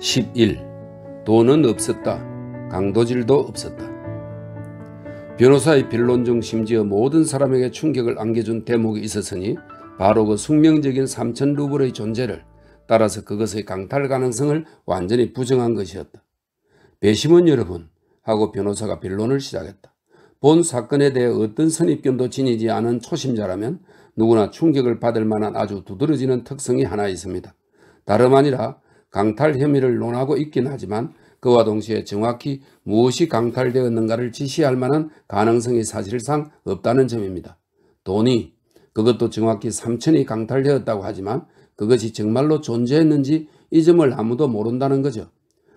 11. 돈은 없었다. 강도질도 없었다. 변호사의 변론 중 심지어 모든 사람에게 충격을 안겨준 대목이 있었으니 바로 그 숙명적인 3천 루블의 존재를 따라서 그것의 강탈 가능성을 완전히 부정한 것이었다. 배심원 여러분 하고 변호사가 변론을 시작했다. 본 사건에 대해 어떤 선입견도 지니지 않은 초심자라면 누구나 충격을 받을 만한 아주 두드러지는 특성이 하나 있습니다. 다름 아니라 강탈 혐의를 논하고 있긴 하지만 그와 동시에 정확히 무엇이 강탈되었는가를 지시할 만한 가능성이 사실상 없다는 점입니다. 돈이 그것도 정확히 3천이 강탈되었다고 하지만 그것이 정말로 존재했는지 이 점을 아무도 모른다는 거죠.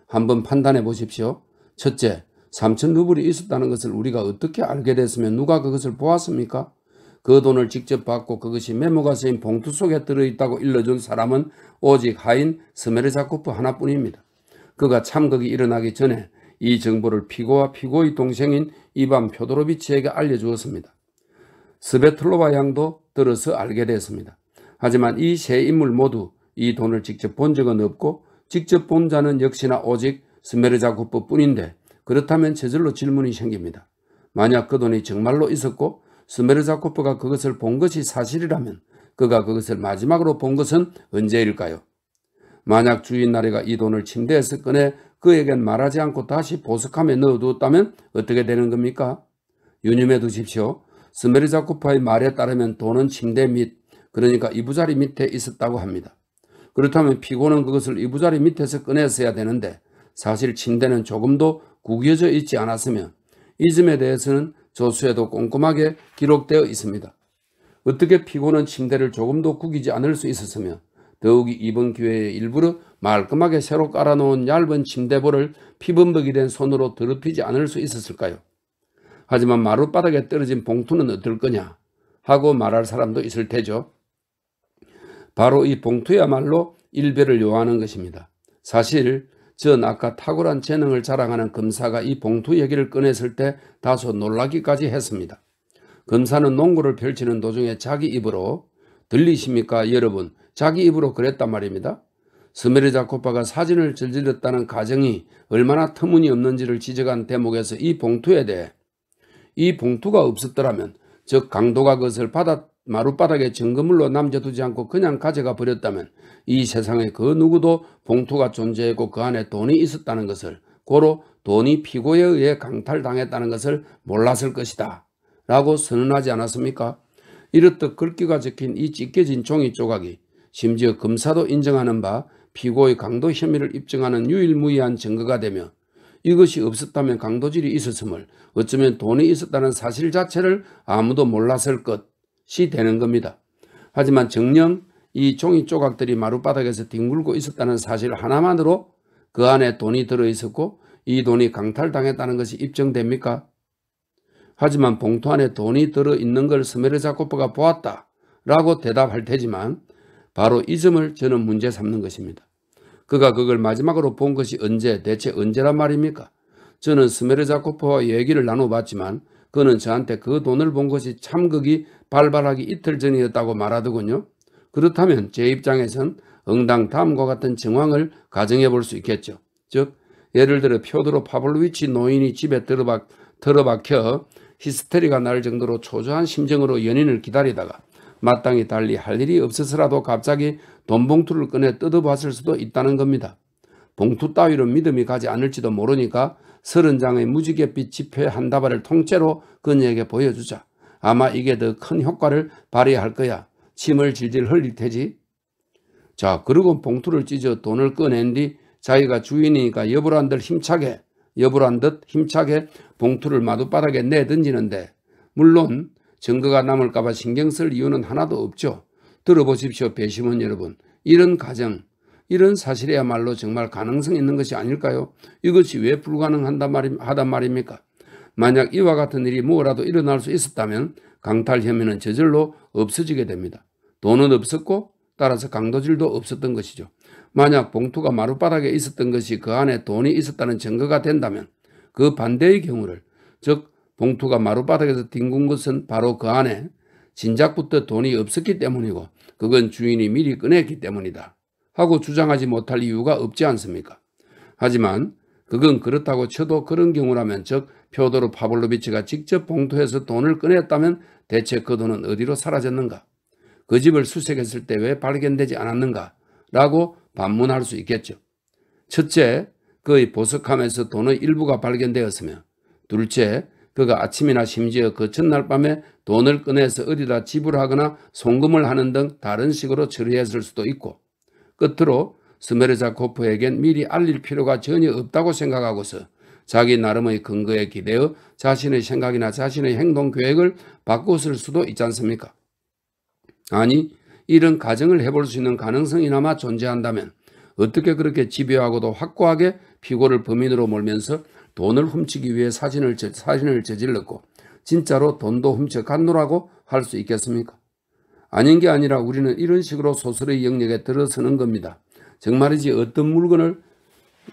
한번 판단해 보십시오. 첫째, 3천 루블이 있었다는 것을 우리가 어떻게 알게 됐으며 누가 그것을 보았습니까? 그 돈을 직접 받고 그것이 메모가 쓰인 봉투 속에 들어있다고 일러준 사람은 오직 하인 스메르자코프 하나뿐입니다. 그가 참극이 일어나기 전에 이 정보를 피고와 피고의 동생인 이반 표도로비치에게 알려주었습니다. 스베틀로바 양도 들어서 알게 되었습니다. 하지만 이 세 인물 모두 이 돈을 직접 본 적은 없고 직접 본 자는 역시나 오직 스메르자코프 뿐인데 그렇다면 제절로 질문이 생깁니다. 만약 그 돈이 정말로 있었고 스메르자코프가 그것을 본 것이 사실이라면 그가 그것을 마지막으로 본 것은 언제일까요? 만약 주인 나리가 이 돈을 침대에서 꺼내 그에겐 말하지 않고 다시 보석함에 넣어두었다면 어떻게 되는 겁니까? 유념해 두십시오. 스메르자코파의 말에 따르면 돈은 침대 밑, 그러니까 이부자리 밑에 있었다고 합니다. 그렇다면 피고는 그것을 이부자리 밑에서 꺼냈어야 되는데 사실 침대는 조금도 구겨져 있지 않았으며 이 점에 대해서는 저수에도 꼼꼼하게 기록되어 있습니다. 어떻게 피고는 침대를 조금도 구기지 않을 수 있었으며 더욱이 이번 기회에 일부러 말끔하게 새로 깔아놓은 얇은 침대볼을 피범벅이 된 손으로 더럽히지 않을 수 있었을까요? 하지만 마룻바닥에 떨어진 봉투는 어떨 거냐 하고 말할 사람도 있을 테죠. 바로 이 봉투야말로 일배를 요하는 것입니다. 사실 전 아까 탁월한 재능을 자랑하는 검사가 이 봉투 얘기를 꺼냈을 때 다소 놀라기까지 했습니다. 검사는 농구를 펼치는 도중에 자기 입으로 들리십니까 여러분 자기 입으로 그랬단 말입니다. 스메르자 코파가 사진을 저질렀다는 가정이 얼마나 터무니없는지를 지적한 대목에서 이 봉투에 대해 이 봉투가 없었더라면 즉 강도가 그것을 받았 마룻바닥에 증거물로 남겨두지 않고 그냥 가져가 버렸다면 이 세상에 그 누구도 봉투가 존재했고 그 안에 돈이 있었다는 것을 고로 돈이 피고에 의해 강탈당했다는 것을 몰랐을 것이다. 라고 선언하지 않았습니까? 이렇듯 글귀가 적힌 이 찢겨진 종이 조각이 심지어 검사도 인정하는 바 피고의 강도 혐의를 입증하는 유일무이한 증거가 되며 이것이 없었다면 강도질이 있었음을 어쩌면 돈이 있었다는 사실 자체를 아무도 몰랐을 것시 되는 겁니다. 하지만 정령 이 종이 조각들이 마룻바닥에서 뒹굴고 있었다는 사실 하나만으로 그 안에 돈이 들어있었고 이 돈이 강탈당했다는 것이 입증됩니까? 하지만 봉투 안에 돈이 들어있는 걸 스메르 자코프가 보았다 라고 대답할 테지만 바로 이 점을 저는 문제 삼는 것입니다. 그가 그걸 마지막으로 본 것이 언제 대체 언제란 말입니까? 저는 스메르 자코프와 얘기를 나눠봤지만 그는 저한테 그 돈을 본 것이 참극이 발발하기 이틀 전이었다고 말하더군요. 그렇다면 제 입장에선 응당 다음과 같은 정황을 가정해 볼 수 있겠죠. 즉 예를 들어 표도로 파블로위치 노인이 집에 들어박, 들어박혀 히스테리가 날 정도로 초조한 심정으로 연인을 기다리다가 마땅히 달리 할 일이 없어서라도 갑자기 돈봉투를 꺼내 뜯어봤을 수도 있다는 겁니다. 봉투 따위로 믿음이 가지 않을지도 모르니까 서른 장의 무지갯빛 지폐 한 다발을 통째로 그녀에게 보여주자. 아마 이게 더 큰 효과를 발휘할 거야. 침을 질질 흘릴 테지. 자 그리고 봉투를 찢어 돈을 꺼낸 뒤 자기가 주인이니까 여부란 듯 힘차게 여부란 듯 힘차게 봉투를 마룻바닥에 내던지는데 물론 증거가 남을까봐 신경 쓸 이유는 하나도 없죠. 들어보십시오 배심원 여러분. 이런 가정, 이런 사실이야말로 정말 가능성 있는 것이 아닐까요? 이것이 왜 불가능하단 말입니까? 만약 이와 같은 일이 뭐라도 일어날 수 있었다면 강탈 혐의는 저절로 없어지게 됩니다. 돈은 없었고 따라서 강도질도 없었던 것이죠. 만약 봉투가 마룻바닥에 있었던 것이 그 안에 돈이 있었다는 증거가 된다면 그 반대의 경우를 즉 봉투가 마룻바닥에서 뒹군 것은 바로 그 안에 진작부터 돈이 없었기 때문이고 그건 주인이 미리 꺼냈기 때문이다 하고 주장하지 못할 이유가 없지 않습니까? 하지만 그건 그렇다고 쳐도 그런 경우라면 즉 표도로 파블로비치가 직접 봉투에서 돈을 꺼냈다면 대체 그 돈은 어디로 사라졌는가? 그 집을 수색했을 때 왜 발견되지 않았는가? 라고 반문할 수 있겠죠. 첫째, 그의 보석함에서 돈의 일부가 발견되었으며 둘째, 그가 아침이나 심지어 그 전날 밤에 돈을 꺼내서 어디다 지불하거나 송금을 하는 등 다른 식으로 처리했을 수도 있고 끝으로 스메르자코프에겐 미리 알릴 필요가 전혀 없다고 생각하고서 자기 나름의 근거에 기대어 자신의 생각이나 자신의 행동 계획을 바꿨을 수도 있지 않습니까? 아니 이런 가정을 해볼 수 있는 가능성이나마 존재한다면 어떻게 그렇게 집요하고도 확고하게 피고를 범인으로 몰면서 돈을 훔치기 위해 사진을, 사진을 저질렀고 진짜로 돈도 훔쳐 갔노라고 할 수 있겠습니까? 아닌 게 아니라 우리는 이런 식으로 소설의 영역에 들어서는 겁니다. 정말이지 어떤 물건을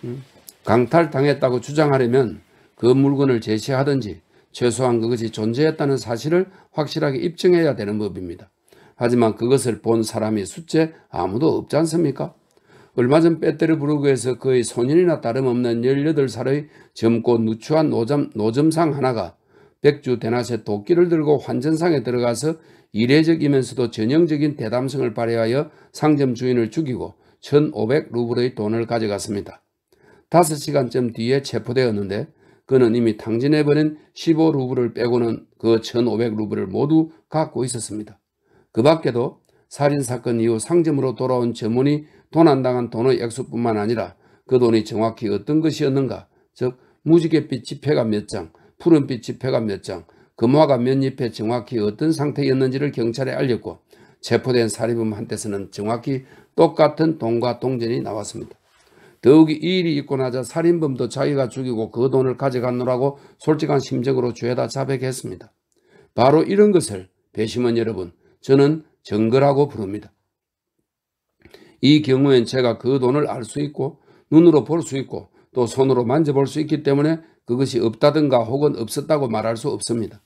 음, 강탈당했다고 주장하려면 그 물건을 제시하든지 최소한 그것이 존재했다는 사실을 확실하게 입증해야 되는 법입니다. 하지만 그것을 본 사람이 숫자 아무도 없지 않습니까? 얼마 전빼떼르부르크에서 거의 손년이나 다름없는 18살의 젊고 누추한 노점, 노점상 하나가 백주 대낮에 도끼를 들고 환전상에 들어가서 이례적이면서도 전형적인 대담성을 발휘하여 상점 주인을 죽이고 1500루블의 돈을 가져갔습니다. 5 시간쯤 뒤에 체포되었는데 그는 이미 탕진해버린 15루블을 빼고는 그 1500루블을 모두 갖고 있었습니다. 그 밖에도 살인사건 이후 상점으로 돌아온 점원이 도난당한 돈의 액수뿐만 아니라 그 돈이 정확히 어떤 것이었는가 즉 무지갯빛 지폐가 몇 장, 푸른빛 지폐가 몇 장, 금화가 몇 잎에 정확히 어떤 상태였는지를 경찰에 알렸고 체포된 사립음 한테서는 정확히 똑같은 돈과 동전이 나왔습니다. 더욱이 이 일이 있고 나자 살인범도 자기가 죽이고 그 돈을 가져갔노라고 솔직한 심정으로 죄다 자백했습니다. 바로 이런 것을 배심원 여러분 저는 정거라고 부릅니다. 이 경우엔 제가 그 돈을 알 수 있고 눈으로 볼 수 있고 또 손으로 만져볼 수 있기 때문에 그것이 없다든가 혹은 없었다고 말할 수 없습니다.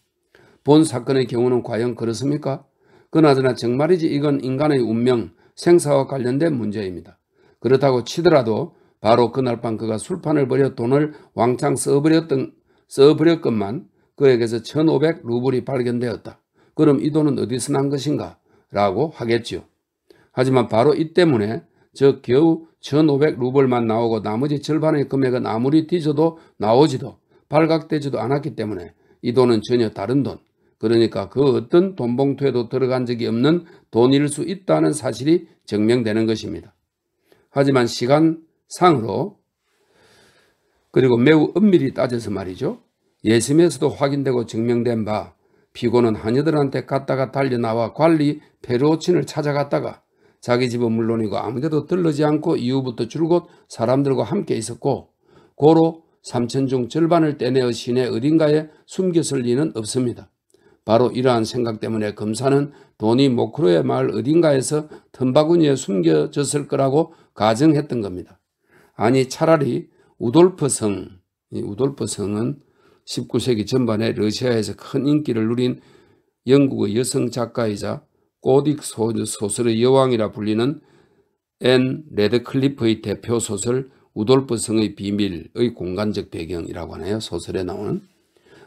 본 사건의 경우는 과연 그렇습니까? 그나저나 정말이지 이건 인간의 운명, 생사와 관련된 문제입니다. 그렇다고 치더라도 바로 그날 밤 그가 술판을 벌여 돈을 왕창 써버렸던, 써버렸건만 그에게서 1500 루블이 발견되었다. 그럼 이 돈은 어디서 난 것인가? 라고 하겠지요. 하지만 바로 이 때문에 저 겨우 1500 루블만 나오고 나머지 절반의 금액은 아무리 뒤져도 나오지도 발각되지도 않았기 때문에 이 돈은 전혀 다른 돈, 그러니까 그 어떤 돈봉투에도 들어간 적이 없는 돈일 수 있다는 사실이 증명되는 것입니다. 하지만 시간, 상으로 그리고 매우 엄밀히 따져서 말이죠. 예심에서도 확인되고 증명된 바 피고는 하녀들한테 갔다가 달려나와 관리 페루오친을 찾아갔다가 자기 집은 물론이고 아무데도 들르지 않고 이후부터 줄곧 사람들과 함께 있었고 고로 삼천 중 절반을 떼내어 시내 어딘가에 숨겼을 리는 없습니다. 바로 이러한 생각 때문에 검사는 돈이 모크로의 마을 어딘가에서 틈바구니에 숨겨졌을 거라고 가정했던 겁니다. 아니 차라리 우돌프성, 이 우돌프성은 19세기 전반에 러시아에서 큰 인기를 누린 영국의 여성 작가이자 꼬딕 소설의 여왕이라 불리는 앤 레드클리프의 대표 소설 우돌프성의 비밀의 공간적 배경이라고 하네요. 소설에 나오는.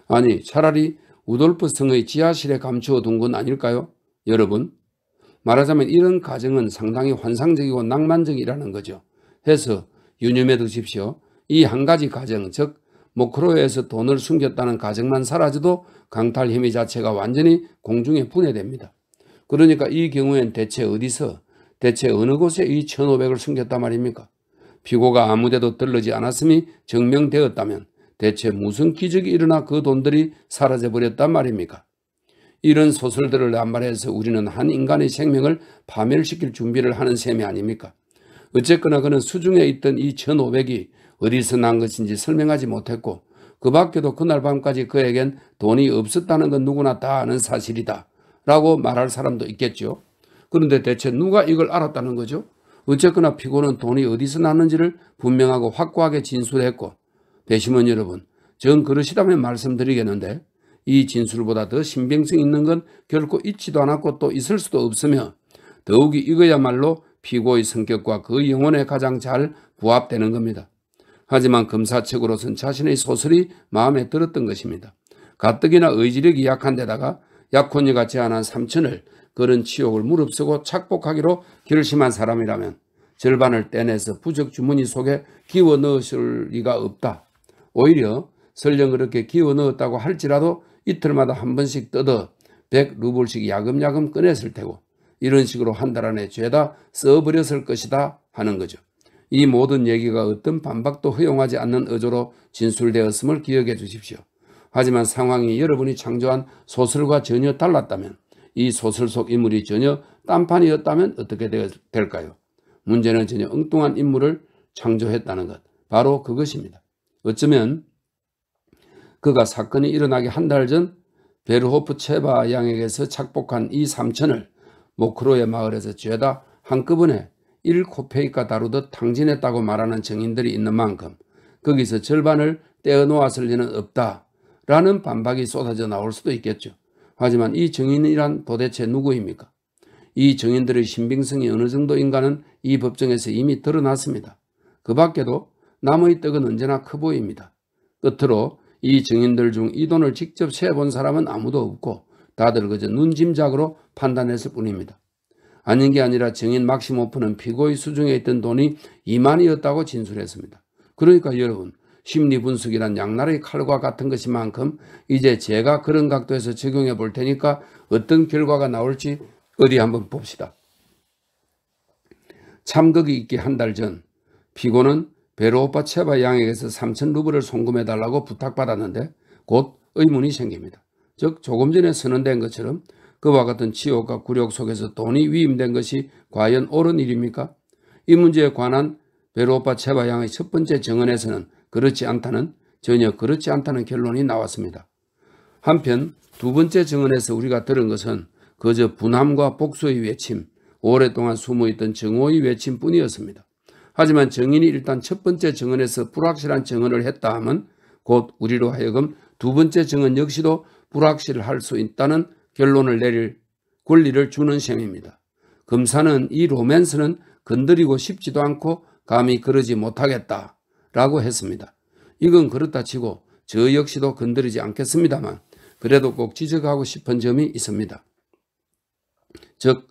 아니 차라리 우돌프성의 지하실에 감추어둔 건 아닐까요? 여러분 말하자면 이런 가정은 상당히 환상적이고 낭만적이라는 거죠. 해서 유념해 두십시오. 이 한 가지 가정, 즉 모크로에서 돈을 숨겼다는 가정만 사라져도 강탈 혐의 자체가 완전히 공중에 분해됩니다. 그러니까 이 경우엔 대체 어디서 대체 어느 곳에 이 1500을 숨겼단 말입니까? 피고가 아무데도 떨러지 않았음이 증명되었다면 대체 무슨 기적이 일어나 그 돈들이 사라져버렸단 말입니까? 이런 소설들을 남발해서 우리는 한 인간의 생명을 파멸시킬 준비를 하는 셈이 아닙니까? 어쨌거나 그는 수중에 있던 이 1,500이 어디서 난 것인지 설명하지 못했고 그 밖에도 그날 밤까지 그에겐 돈이 없었다는 건 누구나 다 아는 사실이다 라고 말할 사람도 있겠죠. 그런데 대체 누가 이걸 알았다는 거죠? 어쨌거나 피고는 돈이 어디서 났는지를 분명하고 확고하게 진술했고 배심원 여러분 전 그러시다면 말씀드리겠는데 이 진술보다 더 신빙성 있는 건 결코 있지도 않았고 또 있을 수도 없으며 더욱이 이거야말로 피고의 성격과 그 영혼에 가장 잘 부합되는 겁니다. 하지만 검사 측으로선 자신의 소설이 마음에 들었던 것입니다. 가뜩이나 의지력이 약한 데다가 약혼녀가 제안한 삼촌을 그런 치욕을 무릅쓰고 착복하기로 결심한 사람이라면 절반을 떼내서 부적 주머니 속에 기워 넣으실 리가 없다. 오히려 설령 그렇게 기워 넣었다고 할지라도 이틀마다 한 번씩 뜯어 100루블씩 야금야금 꺼냈을 테고 이런 식으로 한 달 안에 죄다 써버렸을 것이다 하는 거죠. 이 모든 얘기가 어떤 반박도 허용하지 않는 의조로 진술되었음을 기억해 주십시오. 하지만 상황이 여러분이 창조한 소설과 전혀 달랐다면 이 소설 속 인물이 전혀 딴판이었다면 어떻게 될까요? 문제는 전혀 엉뚱한 인물을 창조했다는 것. 바로 그것입니다. 어쩌면 그가 사건이 일어나기 한 달 전 베르호프 체바 양에게서 착복한 이 삼천을 모크로의 마을에서 죄다 한꺼번에 1코페이까 다루듯 탕진했다고 말하는 증인들이 있는 만큼 거기서 절반을 떼어놓았을 리는 없다 라는 반박이 쏟아져 나올 수도 있겠죠. 하지만 이 증인이란 도대체 누구입니까? 이 증인들의 신빙성이 어느 정도인가는 이 법정에서 이미 드러났습니다. 그 밖에도 남의 떡은 언제나 커 보입니다. 끝으로 이 증인들 중 이 돈을 직접 세본 사람은 아무도 없고 다들 그저 눈짐작으로 판단했을 뿐입니다. 아닌 게 아니라 증인 막시모프는 피고의 수중에 있던 돈이 2만이었다고 진술했습니다. 그러니까 여러분 심리 분석이란 양날의 칼과 같은 것이만큼 이제 제가 그런 각도에서 적용해 볼 테니까 어떤 결과가 나올지 어디 한번 봅시다. 참극이 있기 한 달 전 피고는 베로 오빠 체바 양에게서 3천 루블을 송금해 달라고 부탁받았는데 곧 의문이 생깁니다. 즉 조금 전에 선언된 것처럼 그와 같은 치욕과 굴욕 속에서 돈이 위임된 것이 과연 옳은 일입니까? 이 문제에 관한 베로파 체바양의 첫 번째 정언에서는 그렇지 않다는 전혀 그렇지 않다는 결론이 나왔습니다. 한편 두 번째 정언에서 우리가 들은 것은 그저 분함과 복수의 외침, 오랫동안 숨어있던 정오의 외침뿐이었습니다. 하지만 정인이 일단 첫 번째 정언에서 불확실한 정언을 했다 하면 곧 우리로 하여금 두 번째 정언 역시도 불확실할 수 있다는 결론을 내릴 권리를 주는 셈입니다. 검사는 이 로맨스는 건드리고 싶지도 않고 감히 그러지 못하겠다라고 했습니다. 이건 그렇다 치고 저 역시도 건드리지 않겠습니다만 그래도 꼭 지적하고 싶은 점이 있습니다. 즉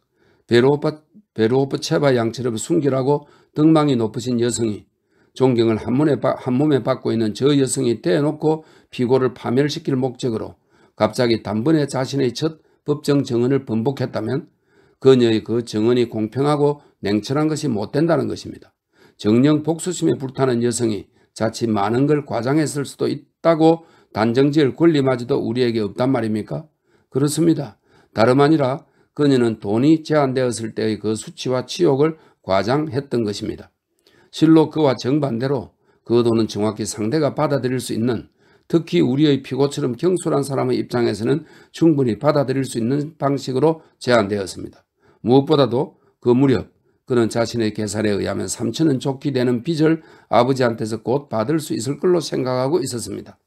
베로오파, 베로오프체바 양처럼 순결하고 덕망이 높으신 여성이 존경을 한몸에, 한몸에 받고 있는 저 여성이 떼어놓고 피고를 파멸시킬 목적으로 갑자기 단번에 자신의 첫 법정 증언을 번복했다면 그녀의 그증언이 공평하고 냉철한 것이 못된다는 것입니다. 정령 복수심에 불타는 여성이 자칫 많은 걸 과장했을 수도 있다고 단정지을 권리마저도 우리에게 없단 말입니까? 그렇습니다. 다름 아니라 그녀는 돈이 제한되었을 때의 그 수치와 치욕을 과장했던 것입니다. 실로 그와 정반대로 그 돈은 정확히 상대가 받아들일 수 있는 특히 우리의 피고처럼 경솔한 사람의 입장에서는 충분히 받아들일 수 있는 방식으로 제안되었습니다 무엇보다도 그 무렵 그는 자신의 계산에 의하면 삼천은 좋게 되는 빚을 아버지한테서 곧 받을 수 있을 걸로 생각하고 있었습니다.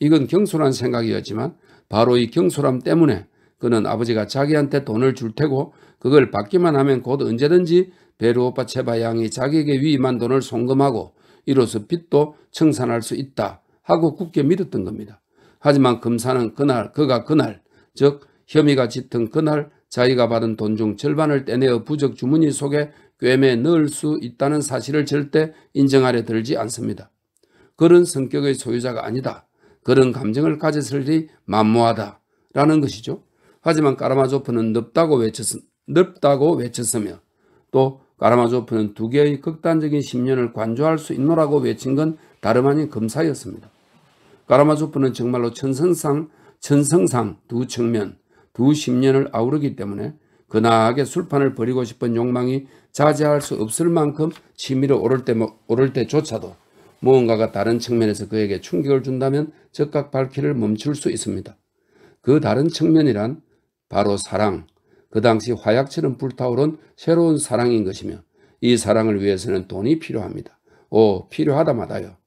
이건 경솔한 생각이었지만 바로 이 경솔함 때문에 그는 아버지가 자기한테 돈을 줄 테고 그걸 받기만 하면 곧 언제든지 베르오파 체바 양이 자기에게 위임한 돈을 송금하고 이로써 빚도 청산할 수 있다 하고 굳게 믿었던 겁니다. 하지만 검사는 그날 그가 그날 즉 혐의가 짙은 그날 자기가 받은 돈 중 절반을 떼내어 부적 주머니 속에 꿰매 넣을 수 있다는 사실을 절대 인정하려 들지 않습니다. 그런 성격의 소유자가 아니다. 그런 감정을 가졌을 리 만무하다. 라는 것이죠. 하지만 까라마조프는 넓다고, 외쳤, 넓다고 외쳤으며 또 까라마조프는 두 개의 극단적인 심년을 관조할 수 있노라고 외친 건 다름 아닌 검사였습니다. 까라마조프는 정말로 천성상, 천성상 두 측면, 두 십년을 아우르기 때문에 그나하게 술판을 벌이고 싶은 욕망이 자제할 수 없을 만큼 취미로 오를, 때, 오를 때조차도 무언가가 다른 측면에서 그에게 충격을 준다면 즉각 발길을 멈출 수 있습니다. 그 다른 측면이란 바로 사랑, 그 당시 화약처럼 불타오른 새로운 사랑인 것이며 이 사랑을 위해서는 돈이 필요합니다. 오, 필요하다마다요.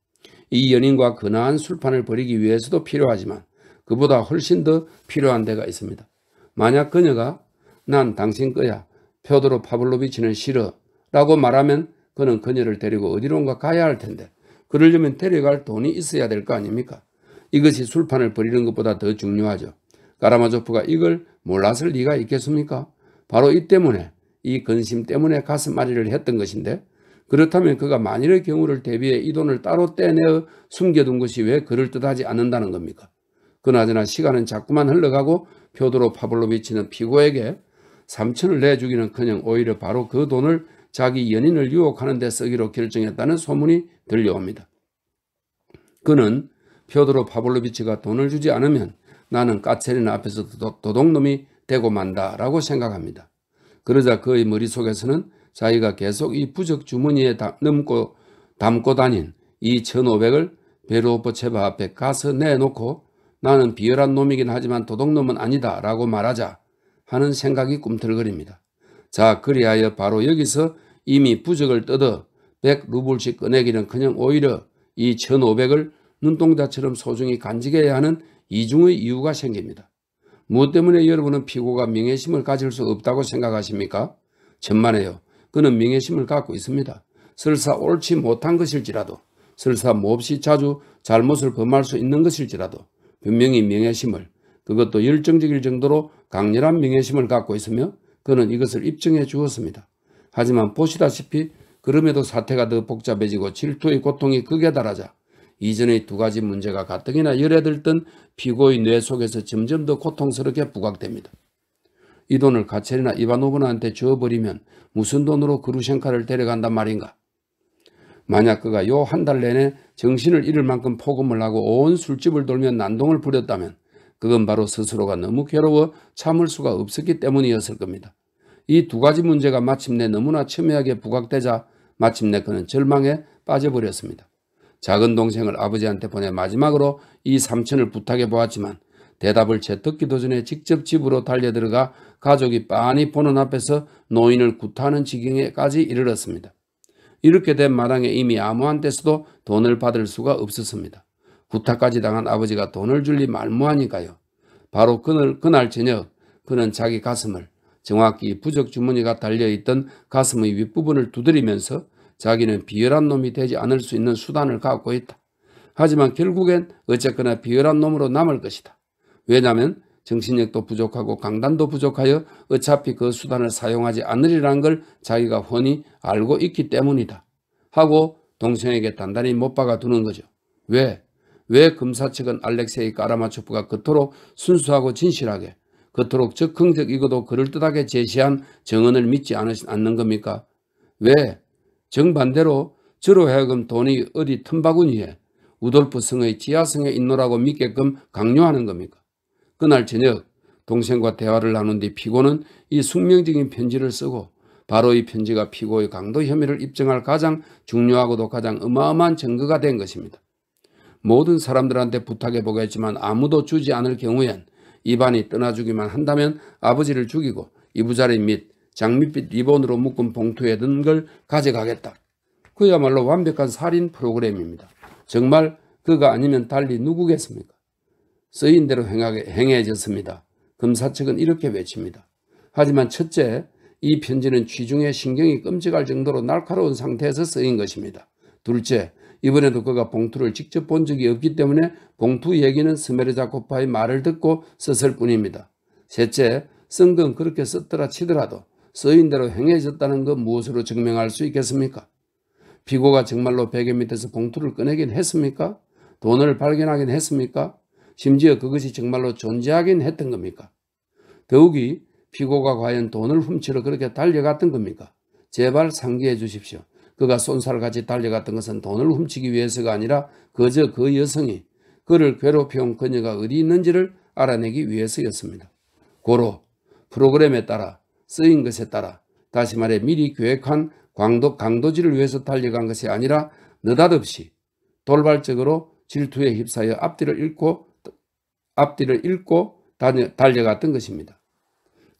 이 연인과 근한 술판을 벌이기 위해서도 필요하지만 그보다 훨씬 더 필요한 데가 있습니다. 만약 그녀가 난 당신 거야 표도로 파블로비치는 싫어 라고 말하면 그는 그녀를 데리고 어디론가 가야 할 텐데 그러려면 데려갈 돈이 있어야 될 거 아닙니까? 이것이 술판을 벌이는 것보다 더 중요하죠. 까라마조프가 이걸 몰랐을 리가 있겠습니까? 바로 이 때문에 이 근심 때문에 가슴앓이를 했던 것인데 그렇다면 그가 만일의 경우를 대비해 이 돈을 따로 떼내어 숨겨둔 것이 왜 그럴듯하지 않는다는 겁니까? 그나저나 시간은 자꾸만 흘러가고 표도로 파블로비치는 피고에게 삼천을 내주기는커녕 오히려 바로 그 돈을 자기 연인을 유혹하는 데 쓰기로 결정했다는 소문이 들려옵니다. 그는 표도로 파블로비치가 돈을 주지 않으면 나는 까체린 앞에서 도둑놈이 되고 만다라고 생각합니다. 그러자 그의 머릿속에서는 자기가 계속 이 부적 주머니에 담, 넘고 담고 다닌 이 1500을 베르오프 체바 앞에 가서 내놓고 나는 비열한 놈이긴 하지만 도둑놈은 아니다 라고 말하자 하는 생각이 꿈틀거립니다. 자 그리하여 바로 여기서 이미 부적을 뜯어 100루블씩 꺼내기는 그냥 오히려 이 1500을 눈동자처럼 소중히 간직해야 하는 이중의 이유가 생깁니다. 무엇 때문에 여러분은 피고가 명예심을 가질 수 없다고 생각하십니까? 천만에요. 그는 명예심을 갖고 있습니다. 설사 옳지 못한 것일지라도 설사 몹시 자주 잘못을 범할 수 있는 것일지라도 분명히 명예심을 그것도 열정적일 정도로 강렬한 명예심을 갖고 있으며 그는 이것을 입증해 주었습니다. 하지만 보시다시피 그럼에도 사태가 더 복잡해지고 질투의 고통이 극에 달하자 이전의 두 가지 문제가 가뜩이나 열에 들던 피고의 뇌 속에서 점점 더 고통스럽게 부각됩니다. 이 돈을 가체이나 이바노브나한테 주어버리면 무슨 돈으로 그루셴카를 데려간단 말인가? 만약 그가 요 한 달 내내 정신을 잃을 만큼 포금을 하고 온 술집을 돌며 난동을 부렸다면 그건 바로 스스로가 너무 괴로워 참을 수가 없었기 때문이었을 겁니다. 이 두 가지 문제가 마침내 너무나 첨예하게 부각되자 마침내 그는 절망에 빠져버렸습니다. 작은 동생을 아버지한테 보내 마지막으로 이 삼촌을 부탁해 보았지만 대답을 채듣기도 전에 직접 집으로 달려들어가 가족이 빤히 보는 앞에서 노인을 구타하는 지경에까지 이르렀습니다. 이렇게 된 마당에 이미 아무한 데서도 돈을 받을 수가 없었습니다. 구타까지 당한 아버지가 돈을 줄리 말무하니까요. 바로 그날, 그날 저녁 그는 자기 가슴을 정확히 부적 주머니가 달려있던 가슴의 윗부분을 두드리면서 자기는 비열한 놈이 되지 않을 수 있는 수단을 갖고 있다. 하지만 결국엔 어쨌거나 비열한 놈으로 남을 것이다. 왜냐하면 정신력도 부족하고 강단도 부족하여 어차피 그 수단을 사용하지 않으리라는 걸 자기가 훤히 알고 있기 때문이다. 하고 동생에게 단단히 못 박아두는 거죠. 왜? 왜검사 측은 알렉세이 까라마초프가 그토록 순수하고 진실하게 그토록 적흥적이고도 그럴듯하게 제시한 정언을 믿지 않는 겁니까? 왜? 정반대로 저로 하여금 돈이 어디 틈바구니에 우돌프 성의 지하성에 있노라고 믿게끔 강요하는 겁니까? 그날 저녁 동생과 대화를 나눈 뒤 피고는 이 숙명적인 편지를 쓰고 바로 이 편지가 피고의 강도 혐의를 입증할 가장 중요하고도 가장 어마어마한 증거가 된 것입니다. 모든 사람들한테 부탁해 보겠지만 아무도 주지 않을 경우엔 입안이 떠나주기만 한다면 아버지를 죽이고 이부자리 및 장밋빛 리본으로 묶은 봉투에 든 걸 가져가겠다. 그야말로 완벽한 살인 프로그램입니다. 정말 그가 아니면 달리 누구겠습니까? 쓰인 대로 행하게, 행해졌습니다. 검사 측은 이렇게 외칩니다. 하지만 첫째, 이 편지는 취중에 신경이 끔찍할 정도로 날카로운 상태에서 쓰인 것입니다. 둘째, 이번에도 그가 봉투를 직접 본 적이 없기 때문에 봉투 얘기는 스메르자코파의 말을 듣고 썼을 뿐입니다. 셋째, 쓴 건 그렇게 썼더라 치더라도 쓰인 대로 행해졌다는 건 무엇으로 증명할 수 있겠습니까? 피고가 정말로 1 0 밑에서 봉투를 꺼내긴 했습니까? 돈을 발견하긴 했습니까? 심지어 그것이 정말로 존재하긴 했던 겁니까? 더욱이 피고가 과연 돈을 훔치러 그렇게 달려갔던 겁니까? 제발 상기해 주십시오. 그가 쏜살같이 달려갔던 것은 돈을 훔치기 위해서가 아니라 그저 그 여성이 그를 괴롭혀온 그녀가 어디 있는지를 알아내기 위해서였습니다. 고로 프로그램에 따라 쓰인 것에 따라 다시 말해 미리 계획한 광도 강도질을 위해서 달려간 것이 아니라 느닷없이 돌발적으로 질투에 휩싸여 앞뒤를 잃고 앞뒤를 잃고 달려갔던 것입니다.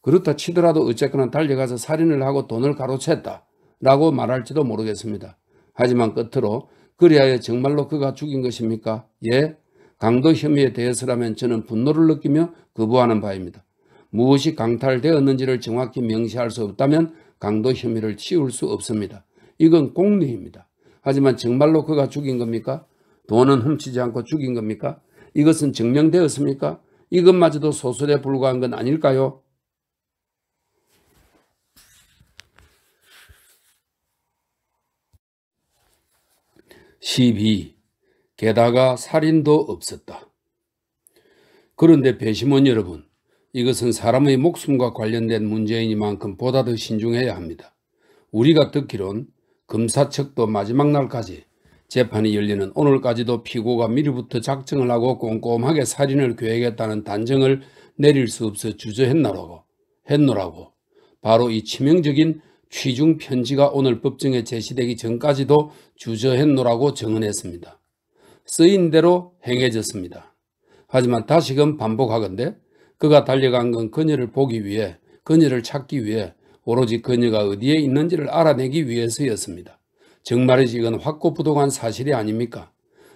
그렇다 치더라도 어쨌거나 달려가서 살인을 하고 돈을 가로챘다 라고 말할지도 모르겠습니다. 하지만 끝으로 그리하여 정말로 그가 죽인 것입니까? 예, 강도 혐의에 대해서라면 저는 분노를 느끼며 거부하는 바입니다. 무엇이 강탈되었는지를 정확히 명시할 수 없다면 강도 혐의를 치울 수 없습니다. 이건 공리입니다. 하지만 정말로 그가 죽인 겁니까? 돈은 훔치지 않고 죽인 겁니까? 이것은 증명되었습니까? 이것마저도 소설에 불과한 건 아닐까요? 십이 게다가 살인도 없었다. 그런데 배심원 여러분, 이것은 사람의 목숨과 관련된 문제이니만큼 보다 더 신중해야 합니다. 우리가 듣기론 검사 측도 마지막 날까지 재판이 열리는 오늘까지도 피고가 미리부터 작정을 하고 꼼꼼하게 살인을 계획했다는 단정을 내릴 수 없어 주저했나라고 했노라고 바로 이 치명적인 취중 편지가 오늘 법정에 제시되기 전까지도 주저했노라고 증언했습니다. 쓰인 대로 행해졌습니다. 하지만 다시금 반복하건대 그가 달려간 건 그녀를 보기 위해 그녀를 찾기 위해 오로지 그녀가 어디에 있는지를 알아내기 위해서였습니다. 정말이지 이건 확고부동한 사실이 아닙니까?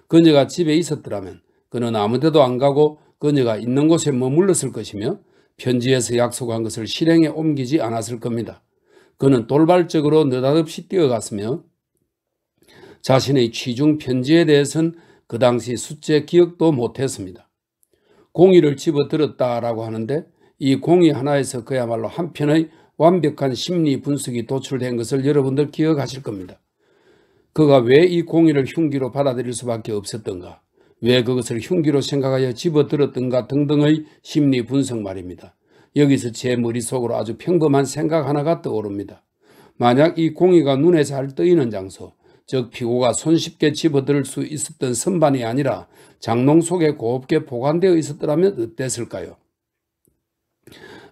그녀가 집에 있었더라면 그는 아무데도 안 가고 그녀가 있는 곳에 머물렀을 것이며 편지에서 약속한 것을 실행에 옮기지 않았을 겁니다. 그는 돌발적으로 느닷없이 뛰어갔으며 자신의 취중 편지에 대해서는 그 당시 숫제 기억도 못했습니다. 공의를 집어들었다라고 하는데 이 공의 하나에서 그야말로 한편의 완벽한 심리 분석이 도출된 것을 여러분들 기억하실 겁니다. 그가 왜 이 공의를 흉기로 받아들일 수밖에 없었던가 왜 그것을 흉기로 생각하여 집어들었던가 등등의 심리 분석 말입니다. 여기서 제 머릿속으로 아주 평범한 생각 하나가 떠오릅니다. 만약 이 공의가 눈에 잘떠이는 장소, 즉 피고가 손쉽게 집어들 수 있었던 선반이 아니라 장롱 속에 곱게 보관되어 있었더라면 어땠을까요?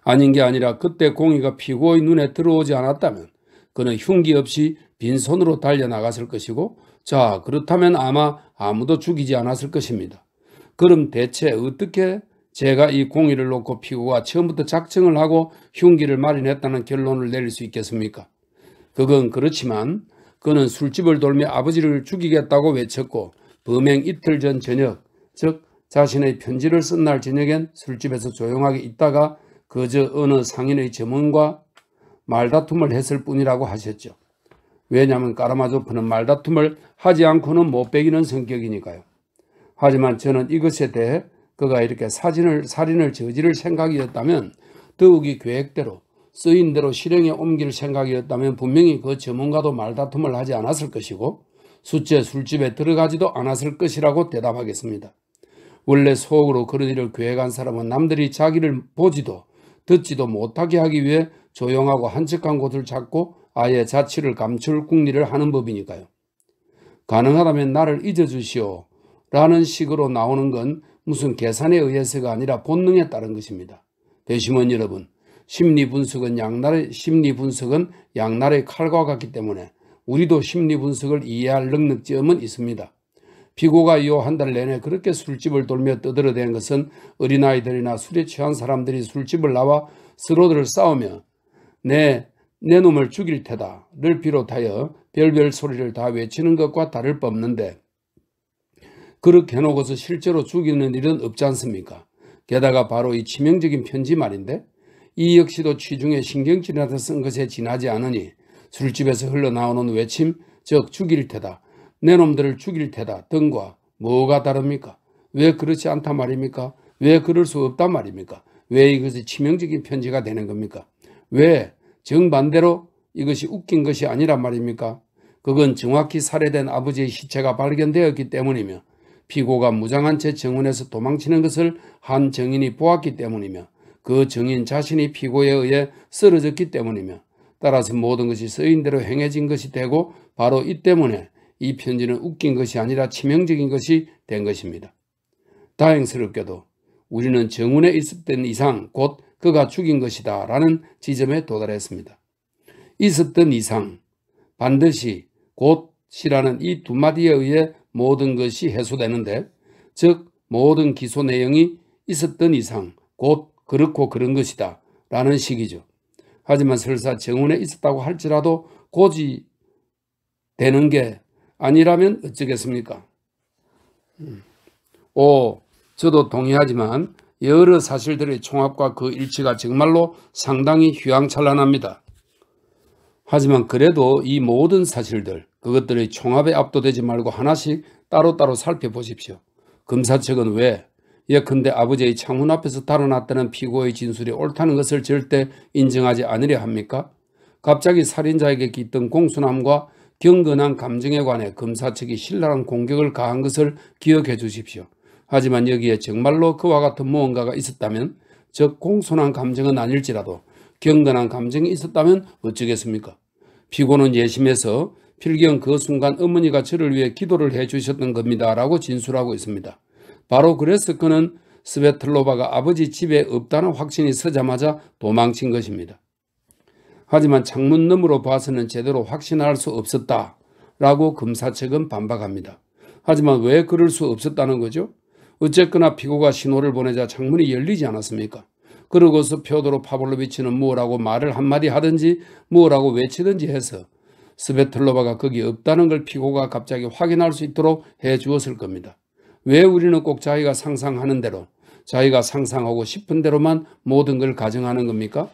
아닌 게 아니라 그때 공의가 피고의 눈에 들어오지 않았다면 그는 흉기 없이 빈손으로 달려나갔을 것이고 자 그렇다면 아마 아무도 죽이지 않았을 것입니다. 그럼 대체 어떻게 제가 이 공의를 놓고 피고가 처음부터 작정을 하고 흉기를 마련했다는 결론을 내릴 수 있겠습니까? 그건 그렇지만 그는 술집을 돌며 아버지를 죽이겠다고 외쳤고 범행 이틀 전 저녁 즉 자신의 편지를 쓴 날 저녁엔 술집에서 조용하게 있다가 그저 어느 상인의 점원과 말다툼을 했을 뿐이라고 하셨죠. 왜냐하면 까라마조프는 말다툼을 하지 않고는 못베기는 성격이니까요. 하지만 저는 이것에 대해 그가 이렇게 사진을, 살인을 저지를 생각이었다면 더욱이 계획대로 쓰인대로 실행에 옮길 생각이었다면 분명히 그 전문가도 말다툼을 하지 않았을 것이고 숫제 술집에 들어가지도 않았을 것이라고 대답하겠습니다. 원래 속으로 그런 일을 계획한 사람은 남들이 자기를 보지도 듣지도 못하게 하기 위해 조용하고 한적한 곳을 찾고 아예 자취를 감출 궁리를 하는 법이니까요. 가능하다면 나를 잊어주시오 라는 식으로 나오는 건 무슨 계산에 의해서가 아니라 본능에 따른 것입니다. 대심원 여러분, 심리 분석은 양날의 심리 분석은 양날의 칼과 같기 때문에 우리도 심리 분석을 이해할 능력점은 있습니다. 피고가 요 한 달 내내 그렇게 술집을 돌며 떠들어대는 것은 어린아이들이나 술에 취한 사람들이 술집을 나와 서로들 을 싸우며 내내 놈을 죽일 테다를 비롯하여 별별 소리를 다 외치는 것과 다를 법는데 그렇게 해놓고서 실제로 죽이는 일은 없지 않습니까? 게다가 바로 이 치명적인 편지 말인데 이 역시도 취중에 신경질이라서 쓴 그 것에 지나지 않으니 술집에서 흘러나오는 외침 즉 죽일 테다 내 놈들을 죽일 테다 등과 뭐가 다릅니까? 왜 그렇지 않다 말입니까? 왜 그럴 수 없단 말입니까? 왜 이것이 치명적인 편지가 되는 겁니까? 왜 정반대로 이것이 웃긴 것이 아니란 말입니까? 그건 정확히 살해된 아버지의 시체가 발견되었기 때문이며 피고가 무장한 채 정원에서 도망치는 것을 한 정인이 보았기 때문이며 그 정인 자신이 피고에 의해 쓰러졌기 때문이며 따라서 모든 것이 쓰인대로 행해진 것이 되고 바로 이 때문에 이 편지는 웃긴 것이 아니라 치명적인 것이 된 것입니다. 다행스럽게도 우리는 정운에 있습된 이상 곧 그가 죽인 것이다 라는 지점에 도달했습니다. 있었던 이상 반드시 곧이라는 이 두 마디에 의해 모든 것이 해소되는데 즉 모든 기소 내용이 있었던 이상 곧 그렇고 그런 것이다 라는 식이죠. 하지만 설사 정원에 있었다고 할지라도 고지 되는 게 아니라면 어쩌겠습니까? 음. 오, 저도 동의하지만 여러 사실들의 총합과 그 일치가 정말로 상당히 휘황찬란합니다. 하지만 그래도 이 모든 사실들, 그것들의 총합에 압도되지 말고 하나씩 따로따로 살펴보십시오. 검사 측은 왜 예컨대 아버지의 창문 앞에서 달아났다는 피고의 진술이 옳다는 것을 절대 인정하지 않으려 합니까? 갑자기 살인자에게 깃든 공손함과 경건한 감정에 관해 검사 측이 신랄한 공격을 가한 것을 기억해 주십시오. 하지만 여기에 정말로 그와 같은 무언가가 있었다면 즉 공손한 감정은 아닐지라도 경건한 감정이 있었다면 어쩌겠습니까? 피고는 예심에서 필경 그 순간 어머니가 저를 위해 기도를 해주셨던 겁니다. 라고 진술하고 있습니다. 바로 그래서 그는 스베틀로바가 아버지 집에 없다는 확신이 서자마자 도망친 것입니다. 하지만 창문 너머로 봐서는 제대로 확신할 수 없었다. 라고 검사 측은 반박합니다. 하지만 왜 그럴 수 없었다는 거죠? 어쨌거나 피고가 신호를 보내자 창문이 열리지 않았습니까? 그러고서 표도로 파블로비치는 뭐라고 말을 한마디 하든지 뭐라고 외치든지 해서 스베틀로바가 거기 없다는 걸 피고가 갑자기 확인할 수 있도록 해 주었을 겁니다. 왜 우리는 꼭 자기가 상상하는 대로 자기가 상상하고 싶은 대로만 모든 걸 가정하는 겁니까?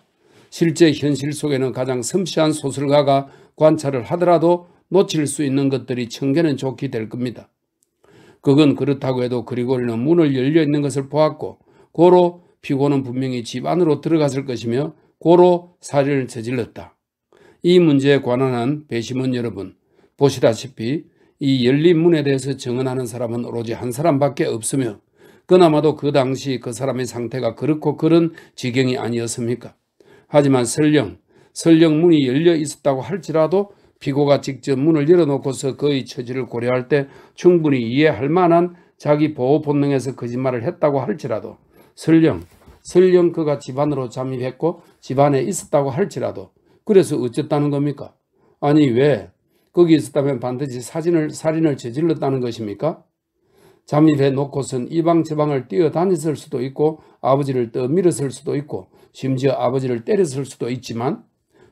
실제 현실 속에는 가장 섬세한 소설가가 관찰을 하더라도 놓칠 수 있는 것들이 청개는 좋게 될 겁니다. 그건 그렇다고 해도 그리고리는 문을 열려 있는 것을 보았고 고로 피고는 분명히 집 안으로 들어갔을 것이며 고로 살인을 저질렀다. 이 문제에 관한 한 배심원 여러분 보시다시피 이 열린 문에 대해서 증언하는 사람은 오로지 한 사람밖에 없으며 그나마도 그 당시 그 사람의 상태가 그렇고 그런 지경이 아니었습니까? 하지만 설령 설령 문이 열려 있었다고 할지라도 피고가 직접 문을 열어놓고서 그의 처지를 고려할 때 충분히 이해할 만한 자기 보호 본능에서 거짓말을 했다고 할지라도 설령 설령 그가 집안으로 잠입했고 집안에 있었다고 할지라도 그래서 어쨌다는 겁니까? 아니 왜 거기 있었다면 반드시 사진을 살인을 저질렀다는 것입니까? 잠입해 놓고선 이방 저방을 뛰어다녔을 수도 있고 아버지를 떠밀었을 수도 있고 심지어 아버지를 때렸을 수도 있지만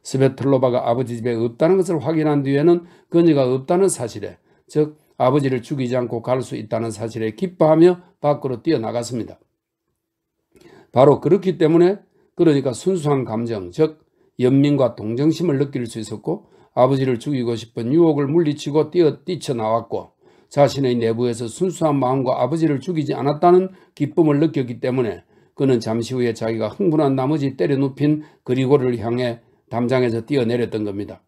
스베틀로바가 아버지 집에 없다는 것을 확인한 뒤에는 그녀가 없다는 사실에 즉 아버지를 죽이지 않고 갈 수 있다는 사실에 기뻐하며 밖으로 뛰어나갔습니다. 바로 그렇기 때문에 그러니까 순수한 감정 즉 연민과 동정심을 느낄 수 있었고 아버지를 죽이고 싶은 유혹을 물리치고 뛰어 뛰쳐나왔고 자신의 내부에서 순수한 마음과 아버지를 죽이지 않았다는 기쁨을 느꼈기 때문에 그는 잠시 후에 자기가 흥분한 나머지 때려 눕힌 그리고를 향해 담장에서 뛰어내렸던 겁니다.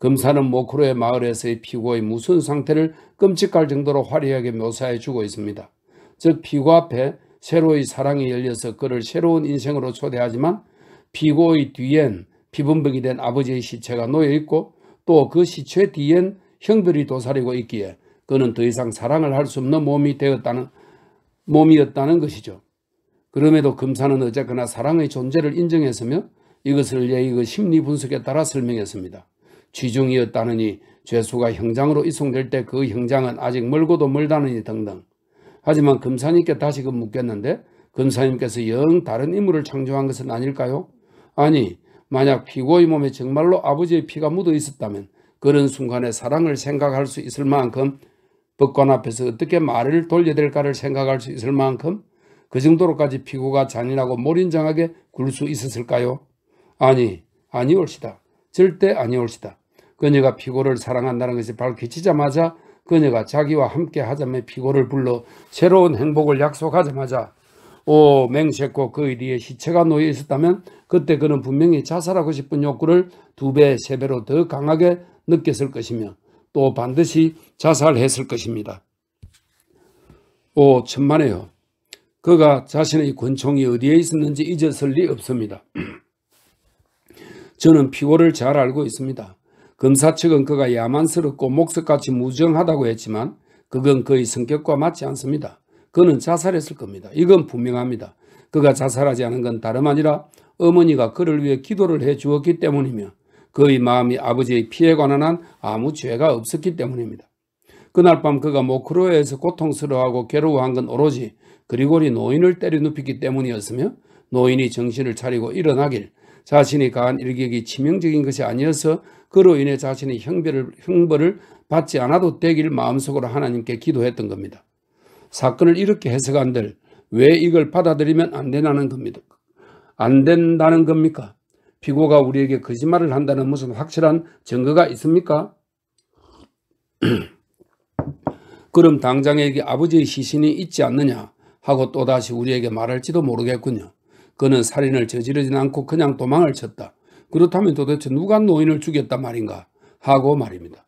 검사는 모크로의 마을에서의 피고의 무슨 상태를 끔찍할 정도로 화려하게 묘사해 주고 있습니다. 즉 피고 앞에 새로의 사랑이 열려서 그를 새로운 인생으로 초대하지만 피고의 뒤엔 피범벅이 된 아버지의 시체가 놓여있고 또 그 시체 뒤엔 형들이 도사리고 있기에 그는 더 이상 사랑을 할 수 없는 몸이 되었다는 몸이었다는 것이죠. 그럼에도 금사는 어쨌거나 사랑의 존재를 인정했으며 이것을 예이의 심리 분석에 따라 설명했습니다. 취중이었다느니 죄수가 형장으로 이송될 때 그 형장은 아직 멀고도 멀다느니 등등. 하지만 검사님께 다시금 그 묻겠는데 검사님께서 영 다른 인물을 창조한 것은 아닐까요? 아니 만약 피고의 몸에 정말로 아버지의 피가 묻어 있었다면 그런 순간에 사랑을 생각할 수 있을 만큼 법관 앞에서 어떻게 말을 돌려야 될까를 생각할 수 있을 만큼 그 정도로까지 피고가 잔인하고 몰인장하게 굴 수 있었을까요? 아니 아니올시다. 절대 아니올시다. 그녀가 피고를 사랑한다는 것이 밝혀지자마자 그녀가 자기와 함께 하자며 피고를 불러 새로운 행복을 약속하자마자 오 맹세코 그 위에 시체가 놓여 있었다면 그때 그는 분명히 자살하고 싶은 욕구를 두 배, 세 배로 더 강하게 느꼈을 것이며 또 반드시 자살했을 것입니다. 오 천만에요. 그가 자신의 권총이 어디에 있었는지 잊었을 리 없습니다. 저는 피고를 잘 알고 있습니다. 검사 측은 그가 야만스럽고 목석같이 무정하다고 했지만 그건 그의 성격과 맞지 않습니다. 그는 자살했을 겁니다. 이건 분명합니다. 그가 자살하지 않은 건 다름 아니라 어머니가 그를 위해 기도를 해 주었기 때문이며 그의 마음이 아버지의 피해 관한 한 아무 죄가 없었기 때문입니다. 그날 밤 그가 모크로에서 고통스러워하고 괴로워한 건 오로지 그리골이 노인을 때려 눕히기 때문이었으며 노인이 정신을 차리고 일어나길 자신이 가한 일격이 치명적인 것이 아니어서 그로 인해 자신의 형벌을, 형벌을 받지 않아도 되길 마음속으로 하나님께 기도했던 겁니다. 사건을 이렇게 해석한들 왜 이걸 받아들이면 안 되냐는 겁니다. 안 된다는 겁니까? 피고가 우리에게 거짓말을 한다는 무슨 확실한 증거가 있습니까? 그럼 당장에 아버지의 시신이 있지 않느냐 하고 또다시 우리에게 말할지도 모르겠군요. 그는 살인을 저지르진 않고 그냥 도망을 쳤다. 그렇다면 도대체 누가 노인을 죽였단 말인가 하고 말입니다.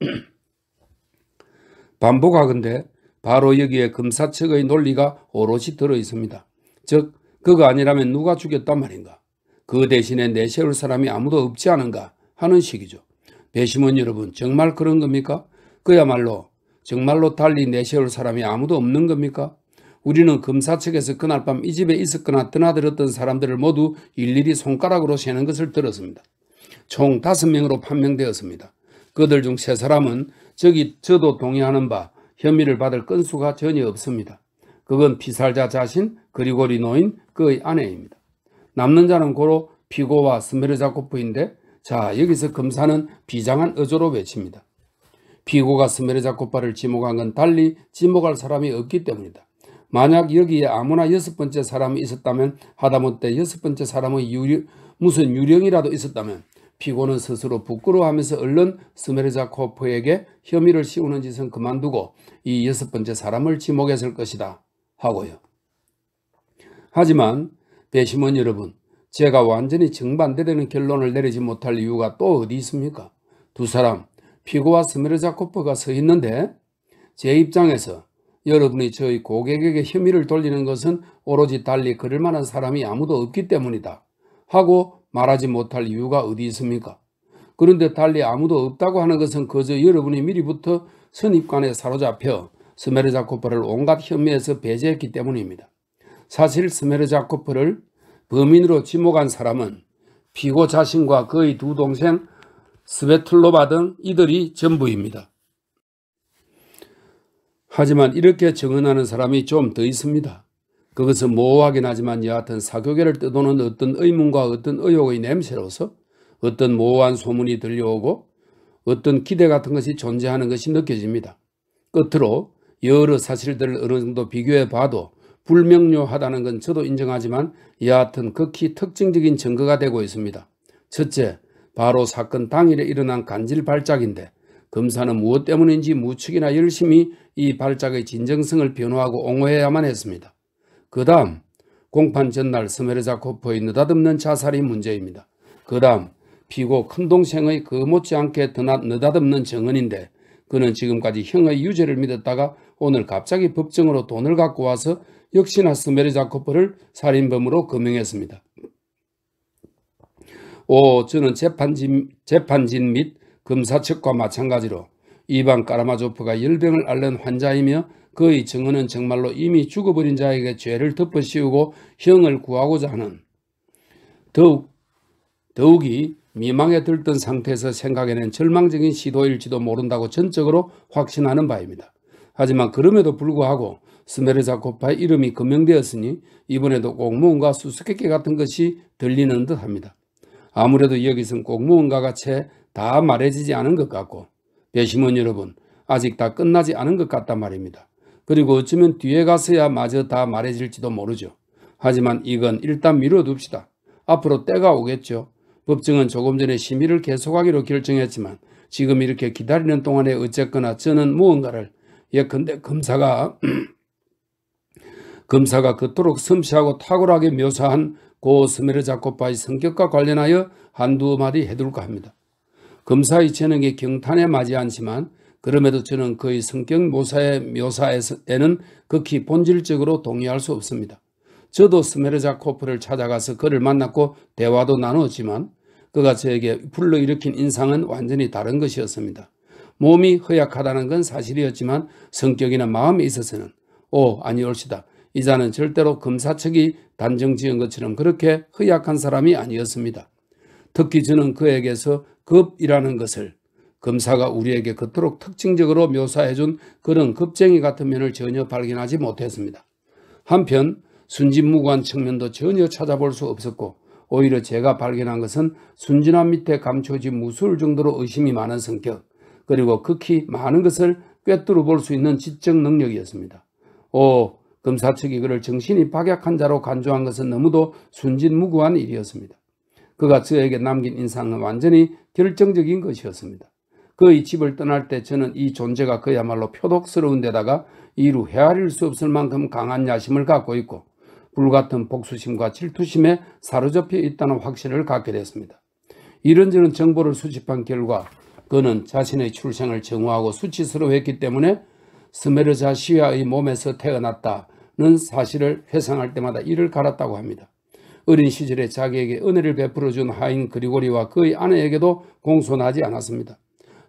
반복하건대 바로 여기에 검사 측의 논리가 오롯이 들어 있습니다. 즉 그가 아니라면 누가 죽였단 말인가 그 대신에 내세울 사람이 아무도 없지 않은가 하는 식이죠. 배심원 여러분 정말 그런 겁니까? 그야말로 정말로 달리 내세울 사람이 아무도 없는 겁니까? 우리는 검사 측에서 그날 밤 이 집에 있었거나 드나들었던 사람들을 모두 일일이 손가락으로 세는 것을 들었습니다. 총 5명으로 판명되었습니다. 그들 중 3사람은 저기 저도 동의하는 바 혐의를 받을 건수가 전혀 없습니다. 그건 피살자 자신 그리고 리노인 그의 아내입니다. 남는 자는 고로 피고와 스메르자코프인데 자 여기서 검사는 비장한 의조로 외칩니다. 피고가 스메르자코파를 지목한 건 달리 지목할 사람이 없기 때문이다. 만약 여기에 아무나 여섯 번째 사람이 있었다면 하다못해 여섯 번째 사람의 유령, 무슨 유령이라도 있었다면 피고는 스스로 부끄러워하면서 얼른 스메르자코프에게 혐의를 씌우는 짓은 그만두고 이 여섯 번째 사람을 지목했을 것이다 하고요. 하지만 배심원 여러분 제가 완전히 정반대되는 결론을 내리지 못할 이유가 또 어디 있습니까? 두 사람 피고와 스메르자코프가 서 있는데 제 입장에서 여러분이 저희 고객에게 혐의를 돌리는 것은 오로지 달리 그럴 만한 사람이 아무도 없기 때문이다 하고 말하지 못할 이유가 어디 있습니까? 그런데 달리 아무도 없다고 하는 것은 그저 여러분이 미리부터 선입관에 사로잡혀 스메르자코프를 온갖 혐의에서 배제했기 때문입니다. 사실 스메르자코프를 범인으로 지목한 사람은 피고 자신과 그의 두 동생 스베틀로바 등 이들이 전부입니다. 하지만 이렇게 증언하는 사람이 좀 더 있습니다. 그것은 모호하긴 하지만 여하튼 사교계를 떠도는 어떤 의문과 어떤 의혹의 냄새로서 어떤 모호한 소문이 들려오고 어떤 기대 같은 것이 존재하는 것이 느껴집니다. 끝으로 여러 사실들을 어느 정도 비교해 봐도 불명료하다는 건 저도 인정하지만 여하튼 극히 특징적인 증거가 되고 있습니다. 첫째, 바로 사건 당일에 일어난 간질 발작인데 검사는 무엇 때문인지 무척이나 열심히 이 발작의 진정성을 변호하고 옹호해야만 했습니다. 그 다음 공판 전날 스메르자코프의 느닷없는 자살이 문제입니다. 그 다음 피고 큰 동생의 그 못지않게 느닷없는 증언인데 그는 지금까지 형의 유죄를 믿었다가 오늘 갑자기 법정으로 돈을 갖고 와서 역시나 스메르자코프를 살인범으로 금명했습니다. 오, 저는 재판진, 재판진 및 검사 측과 마찬가지로 이방 까라마조프가 열병을 앓는 환자이며 그의 증언은 정말로 이미 죽어버린 자에게 죄를 덮어씌우고 형을 구하고자 하는 더욱, 더욱이 미망에 들던 상태에서 생각해낸 절망적인 시도일지도 모른다고 전적으로 확신하는 바입니다. 하지만 그럼에도 불구하고 스메르자코파의 이름이 금명되었으니 이번에도 꼭 무언가 수수께끼 같은 것이 들리는 듯합니다. 아무래도 여기선 꼭 무언가가 채다 말해지지 않은 것 같고 배심원 네 여러분 아직 다 끝나지 않은 것 같단 말입니다. 그리고 어쩌면 뒤에 가서야 마저 다 말해질지도 모르죠. 하지만 이건 일단 미뤄둡시다. 앞으로 때가 오겠죠. 법정은 조금 전에 심의를 계속하기로 결정했지만 지금 이렇게 기다리는 동안에 어쨌거나 저는 무언가를 예컨대 검사가 검사가 그토록 섬세하고 탁월하게 묘사한 고 스메르 자코파의 성격과 관련하여 한두 마디 해둘까 합니다. 검사의 재능이 경탄에 맞지 않지만 그럼에도 저는 그의 성격 모사의 묘사에는 극히 본질적으로 동의할 수 없습니다. 저도 스메르자코프를 찾아가서 그를 만났고 대화도 나누었지만 그가 저에게 불러일으킨 인상은 완전히 다른 것이었습니다. 몸이 허약하다는 건 사실이었지만 성격이나 마음에 있어서는 오 아니올시다. 이 자는 절대로 검사 측이 단정 지은 것처럼 그렇게 허약한 사람이 아니었습니다. 특히 저는 그에게서 급이라는 것을 검사가 우리에게 그토록 특징적으로 묘사해 준 그런 급쟁이 같은 면을 전혀 발견하지 못했습니다. 한편 순진무구한 측면도 전혀 찾아볼 수 없었고 오히려 제가 발견한 것은 순진함 밑에 감춰진 무술 정도로 의심이 많은 성격 그리고 극히 많은 것을 꿰뚫어 볼 수 있는 지적 능력이었습니다. 오, 검사 측이 그를 정신이 박약한 자로 간주한 것은 너무도 순진무구한 일이었습니다. 그가 저에게 남긴 인상은 완전히 결정적인 것이었습니다. 그의 집을 떠날 때 저는 이 존재가 그야말로 표독스러운 데다가 이루 헤아릴 수 없을 만큼 강한 야심을 갖고 있고 불같은 복수심과 질투심에 사로잡혀 있다는 확신을 갖게 됐습니다. 이런저런 정보를 수집한 결과 그는 자신의 출생을 정오하고 수치스러워했기 때문에 스메르자시아의 몸에서 태어났다는 사실을 회상할 때마다 이를 갈았다고 합니다. 어린 시절에 자기에게 은혜를 베풀어 준 하인 그리고리와 그의 아내에게도 공손하지 않았습니다.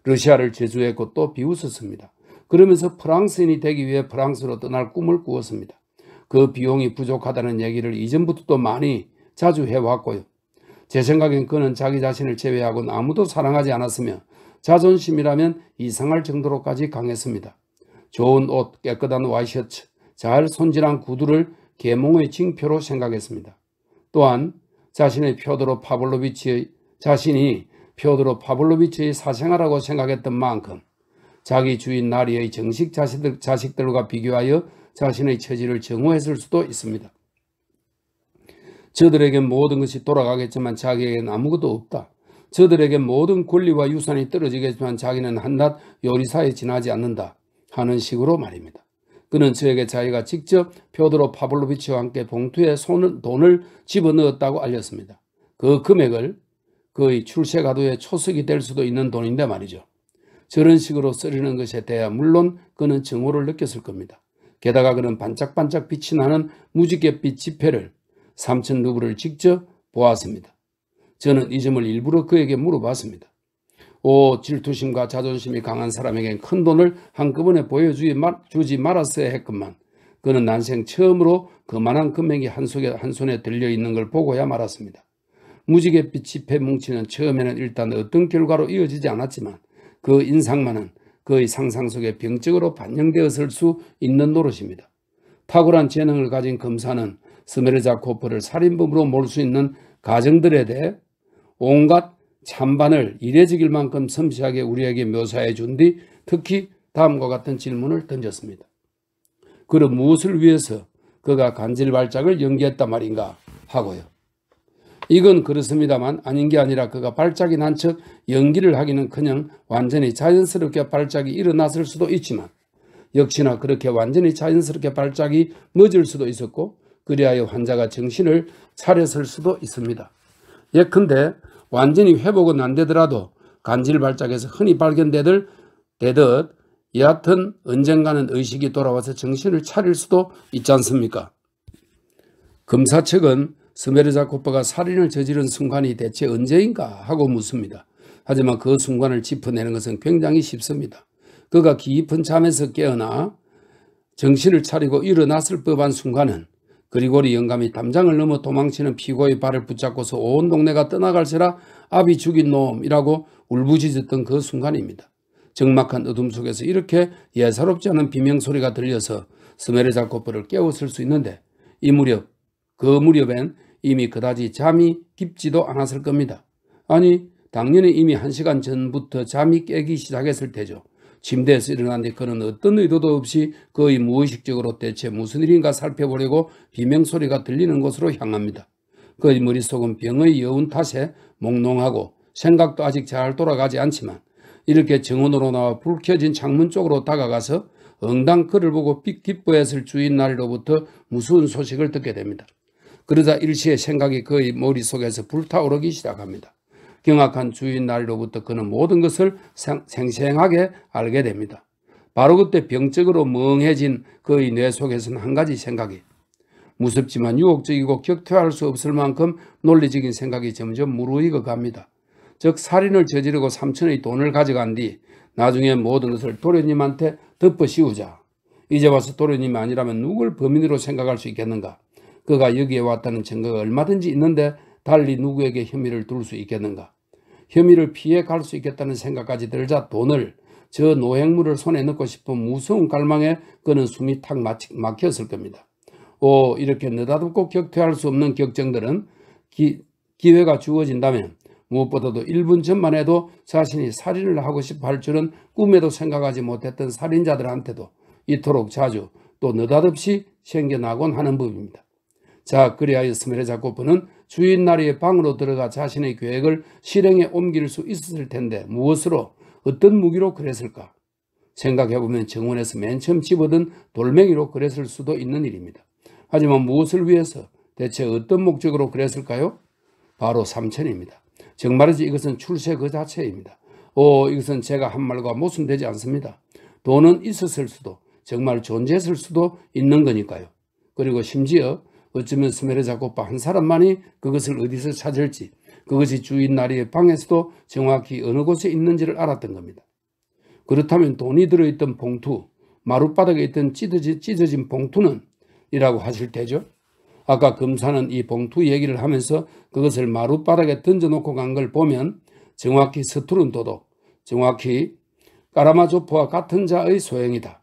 러시아를 제주했고 또 비웃었습니다. 그러면서 프랑스인이 되기 위해 프랑스로 떠날 꿈을 꾸었습니다. 그 비용이 부족하다는 얘기를 이전부터 도 많이 자주 해왔고요. 제 생각엔 그는 자기 자신을 제외하고는 아무도 사랑하지 않았으며 자존심이라면 이상할 정도로까지 강했습니다. 좋은 옷, 깨끗한 와이셔츠, 잘 손질한 구두를 계몽의 징표로 생각했습니다. 또한 자신의 표도로 파블로비치의 자신이 표도로 파블로비치의 사생아라고 생각했던 만큼 자기 주인 나리의 정식 자식들, 자식들과 비교하여 자신의 처지를 정오했을 수도 있습니다. 저들에게 모든 것이 돌아가겠지만 자기에게는 아무것도 없다. 저들에게 모든 권리와 유산이 떨어지겠지만 자기는 한낱 요리사에 지나지 않는다 하는 식으로 말입니다. 그는 저에게 자기가 직접 표도로 파블로비치와 함께 봉투에 손을, 돈을 집어넣었다고 알렸습니다. 그 금액을 그의 출세 가도의 초석이 될 수도 있는 돈인데 말이죠. 저런 식으로 쓰리는 것에 대해 물론 그는 증오를 느꼈을 겁니다. 게다가 그는 반짝반짝 빛이 나는 무지갯빛 지폐를 3천 루블을 직접 보았습니다. 저는 이 점을 일부러 그에게 물어봤습니다. 오 질투심과 자존심이 강한 사람에겐 큰 돈을 한꺼번에 보여주지 말았어야 했건만 그는 난생 처음으로 그만한 금액이 한, 속에, 한 손에 들려 있는 걸 보고야 말았습니다. 무지개 빛이 패뭉치는 처음에는 일단 어떤 결과로 이어지지 않았지만 그 인상만은 그의 상상 속에 병적으로 반영되었을 수 있는 노릇입니다. 탁월한 재능을 가진 검사는 스메르자 코프를 살인범으로 몰 수 있는 가정들에 대해 온갖 찬반을 이래적일 만큼 섬세하게 우리에게 묘사해 준 뒤 특히 다음과 같은 질문을 던졌습니다. 그럼 무엇을 위해서 그가 간질발작을 연기했단 말인가 하고요. 이건 그렇습니다만 아닌 게 아니라 그가 발작이 난 척 연기를 하기는커녕 완전히 자연스럽게 발작이 일어났을 수도 있지만 역시나 그렇게 완전히 자연스럽게 발작이 멎을 수도 있었고 그리하여 환자가 정신을 차렸을 수도 있습니다. 예컨대 완전히 회복은 안 되더라도 간질 발작에서 흔히 발견되들 되듯 여하튼 언젠가는 의식이 돌아와서 정신을 차릴 수도 있지 않습니까? 검사 측은 스메르자코프가 살인을 저지른 순간이 대체 언제인가 하고 묻습니다. 하지만 그 순간을 짚어내는 것은 굉장히 쉽습니다. 그가 깊은 잠에서 깨어나 정신을 차리고 일어났을 법한 순간은 그리고리 영감이 담장을 넘어 도망치는 피고의 발을 붙잡고서 온 동네가 떠나갈세라 아비 죽인 놈이라고 울부짖었던 그 순간입니다. 적막한 어둠 속에서 이렇게 예사롭지 않은 비명소리가 들려서 스메르자 코프를 깨웠을 수 있는데 이 무렵, 그 무렵엔 이미 그다지 잠이 깊지도 않았을 겁니다. 아니 당연히 이미 한시간 전부터 잠이 깨기 시작했을 테죠. 침대에서 일어났는데 그는 어떤 의도도 없이 거의 무의식적으로 대체 무슨 일인가 살펴보려고 비명소리가 들리는 곳으로 향합니다. 그의 머릿속은 병의 여운 탓에 몽롱하고 생각도 아직 잘 돌아가지 않지만 이렇게 정원으로 나와 불 켜진 창문 쪽으로 다가가서 엉당 그를 보고 기뻐했을 주인 날로부터 무서운 소식을 듣게 됩니다. 그러자 일시에 생각이 그의 머릿속에서 불타오르기 시작합니다. 경악한 주인 날로부터 그는 모든 것을 생, 생하게 알게 됩니다. 바로 그때 병적으로 멍해진 그의 뇌 속에서는 한 가지 생각이 무섭지만 유혹적이고 격퇴할 수 없을 만큼 논리적인 생각이 점점 무르익어 갑니다. 즉 살인을 저지르고 삼촌의 돈을 가져간 뒤 나중에 모든 것을 도련님한테 덮어씌우자. 이제 와서 도련님이 아니라면 누굴 범인으로 생각할 수 있겠는가. 그가 여기에 왔다는 증거가 얼마든지 있는데 달리 누구에게 혐의를 둘 수 있겠는가. 혐의를 피해 갈 수 있겠다는 생각까지 들자 돈을 저 노획물을 손에 넣고 싶은 무서운 갈망에 그는 숨이 탁 막혔을 겁니다. 오 이렇게 느닷없고 격퇴할 수 없는 격정들은 기, 기회가 주어진다면 무엇보다도 1분 전만 해도 자신이 살인을 하고 싶어 할 줄은 꿈에도 생각하지 못했던 살인자들한테도 이토록 자주 또 느닷없이 생겨나곤 하는 법입니다. 자 그리하여 스메르자코프는 주인날의 방으로 들어가 자신의 계획을 실행에 옮길 수 있었을 텐데 무엇으로 어떤 무기로 그랬을까? 생각해보면 정원에서 맨 처음 집어든 돌멩이로 그랬을 수도 있는 일입니다. 하지만 무엇을 위해서 대체 어떤 목적으로 그랬을까요? 바로 삼천입니다. 정말이지 이것은 출세 그 자체입니다. 오 이것은 제가 한 말과 모순되지 않습니다. 돈은 있었을 수도 정말 존재했을 수도 있는 거니까요. 그리고 심지어 어쩌면 스메르자코파 한 사람만이 그것을 어디서 찾을지 그것이 주인 나리의 방에서도 정확히 어느 곳에 있는지를 알았던 겁니다. 그렇다면 돈이 들어있던 봉투, 마룻바닥에 있던 찢어진, 찢어진 봉투는 이라고 하실 테죠. 아까 검사는 이 봉투 얘기를 하면서 그것을 마룻바닥에 던져놓고 간 걸 보면 정확히 서투른 도덕, 정확히 까라마조프와 같은 자의 소행이다.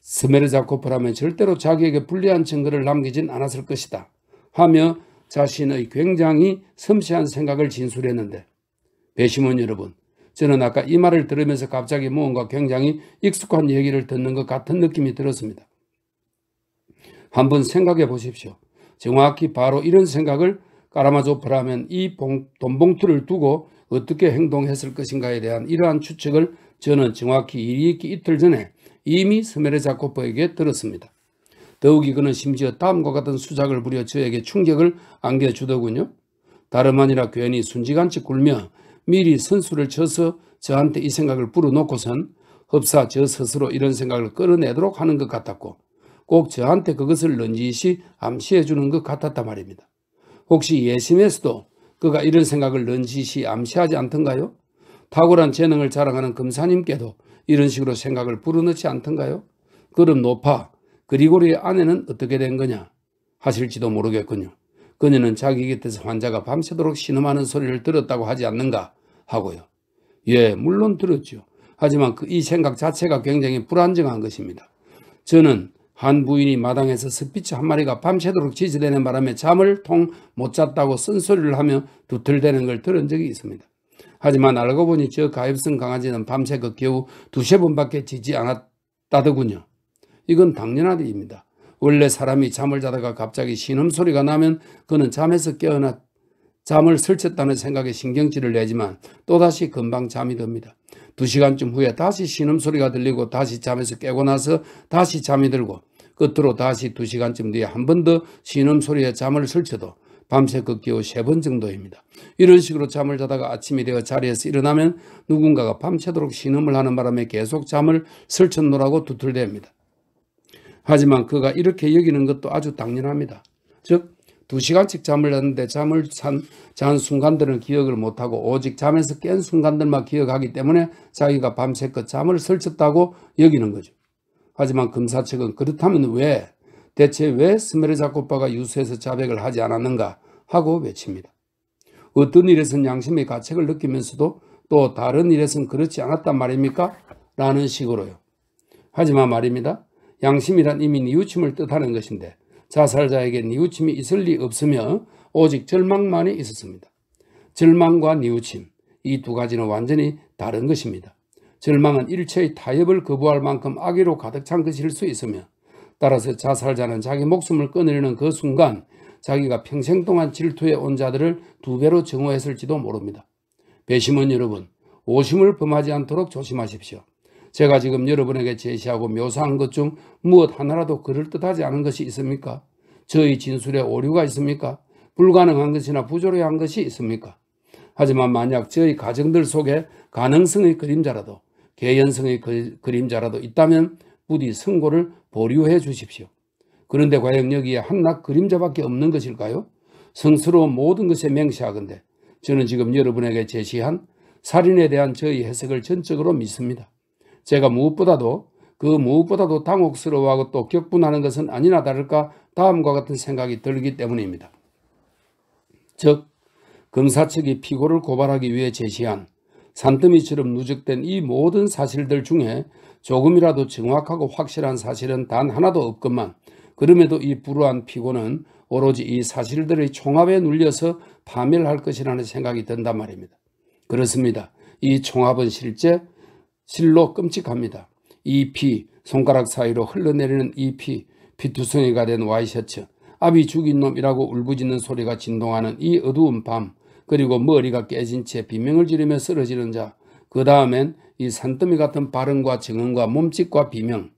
스메르자코프라면 절대로 자기에게 불리한 증거를 남기진 않았을 것이다 하며 자신의 굉장히 섬세한 생각을 진술했는데 배심원 여러분 저는 아까 이 말을 들으면서 갑자기 무언가 굉장히 익숙한 얘기를 듣는 것 같은 느낌이 들었습니다. 한번 생각해 보십시오. 정확히 바로 이런 생각을 까라마조프라면 이 돈봉투를 두고 어떻게 행동했을 것인가에 대한 이러한 추측을 저는 정확히 이틀 전에 이미 스메르자코프에게 들었습니다. 더욱이 그는 심지어 다음과 같은 수작을 부려 저에게 충격을 안겨주더군요. 다름 아니라 괜히 순지간치 굴며 미리 선수를 쳐서 저한테 이 생각을 불어놓고선 흡사 저 스스로 이런 생각을 끌어내도록 하는 것 같았고 꼭 저한테 그것을 런지시 암시해 주는 것 같았단 말입니다. 혹시 예심에서도 그가 이런 생각을 런지시 암시하지 않던가요? 탁월한 재능을 자랑하는 금사님께도 이런 식으로 생각을 불어넣지 않던가요? 그럼 높아. 그리고리의 아내는 어떻게 된 거냐? 하실지도 모르겠군요. 그녀는 자기 곁에서 환자가 밤새도록 신음하는 소리를 들었다고 하지 않는가 하고요. 예, 물론 들었죠. 하지만 그이 생각 자체가 굉장히 불안정한 것입니다. 저는 한 부인이 마당에서 스피치 한 마리가 밤새도록 지지되는 바람에 잠을 통 못 잤다고 쓴소리를 하며 두틀대는 걸 들은 적이 있습니다. 하지만 알고 보니 저 가엾은 강아지는 밤새 그 겨우 두세 번밖에 지지 않았다더군요. 이건 당연한 일입니다. 원래 사람이 잠을 자다가 갑자기 신음소리가 나면 그는 잠에서 깨어나 잠을 설쳤다는 생각에 신경질을 내지만 또다시 금방 잠이 듭니다. 두 시간쯤 후에 다시 신음소리가 들리고 다시 잠에서 깨고 나서 다시 잠이 들고 끝으로 다시 두 시간쯤 뒤에 한 번 더 신음소리에 잠을 설쳐도 밤새 그기우세 번 정도입니다. 이런 식으로 잠을 자다가 아침이 되어 자리에서 일어나면 누군가가 밤새도록 신음을 하는 바람에 계속 잠을 설쳤노라고 두툴댑니다. 하지만 그가 이렇게 여기는 것도 아주 당연합니다. 즉, 두시간씩 잠을 잤는데 잠을 잔, 잔 순간들은 기억을 못하고 오직 잠에서 깬 순간들만 기억하기 때문에 자기가 밤새그 잠을 설쳤다고 여기는 거죠. 하지만 검사측은 그렇다면 왜 대체 왜 스메르자코파가 유수해서 자백을 하지 않았는가 하고 외칩니다. 어떤 일에선 양심의 가책을 느끼면서도 또 다른 일에선 그렇지 않았단 말입니까? 라는 식으로요. 하지만 말입니다. 양심이란 이미 니우침을 뜻하는 것인데 자살자에게 니우침이 있을 리 없으며 오직 절망만이 있었습니다. 절망과 니우침이 두 가지는 완전히 다른 것입니다. 절망은 일체의 타협을 거부할 만큼 악의로 가득 찬 것일 수 있으며 따라서 자살자는 자기 목숨을 끊으려는 그 순간 자기가 평생 동안 질투해 온 자들을 두 배로 증오했을지도 모릅니다. 배심원 여러분, 오심을 범하지 않도록 조심하십시오. 제가 지금 여러분에게 제시하고 묘사한 것 중 무엇 하나라도 그럴듯하지 않은 것이 있습니까? 저의 진술에 오류가 있습니까? 불가능한 것이나 부조리한 것이 있습니까? 하지만 만약 저의 가정들 속에 가능성의 그림자라도 개연성의 그, 그림자라도 있다면 부디 승고를 보류해 주십시오. 그런데 과연 여기에 한낱 그림자밖에 없는 것일까요? 성스러운 모든 것에 맹세하건대 저는 지금 여러분에게 제시한 살인에 대한 저의 해석을 전적으로 믿습니다. 제가 무엇보다도 그 무엇보다도 당혹스러워하고 또 격분하는 것은 아니나 다를까 다음과 같은 생각이 들기 때문입니다. 즉 검사 측이 피고를 고발하기 위해 제시한 산더미처럼 누적된 이 모든 사실들 중에 조금이라도 정확하고 확실한 사실은 단 하나도 없건만 그럼에도 이 불우한 피고는 오로지 이 사실들의 총합에 눌려서 파멸할 것이라는 생각이 든단 말입니다. 그렇습니다. 이 총합은 실제 실로 끔찍합니다. 이 피, 손가락 사이로 흘러내리는 이 피, 피투성이가 된 와이셔츠, 아비 죽인 놈이라고 울부짖는 소리가 진동하는 이 어두운 밤, 그리고 머리가 깨진 채 비명을 지르며 쓰러지는 자, 그 다음엔 이 산더미 같은 발언과 증언과 몸짓과 비명